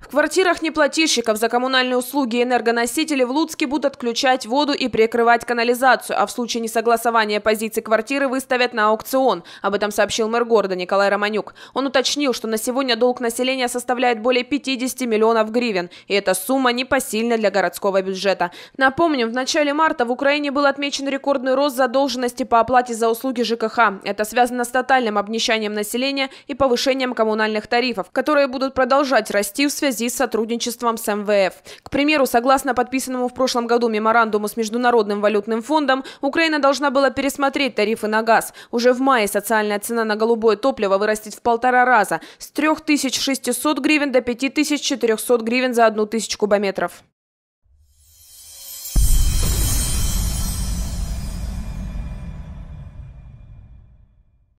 В квартирах неплательщиков за коммунальные услуги и энергоносители в Луцке будут отключать воду и прикрывать канализацию, а в случае несогласования позиций квартиры выставят на аукцион. Об этом сообщил мэр города Николай Романюк. Он уточнил, что на сегодня долг населения составляет более 50 миллионов гривен, и эта сумма непосильна для городского бюджета. Напомним, в начале марта в Украине был отмечен рекордный рост задолженности по оплате за услуги ЖКХ. Это связано с тотальным обнищанием населения и повышением коммунальных тарифов, которые будут продолжать расти в сфере связи с сотрудничеством с МВФ. К примеру, согласно подписанному в прошлом году меморандуму с Международным валютным фондом, Украина должна была пересмотреть тарифы на газ. Уже в мае социальная цена на голубое топливо вырастет в полтора раза – с 3600 гривен до 5400 гривен за одну тысячу кубометров.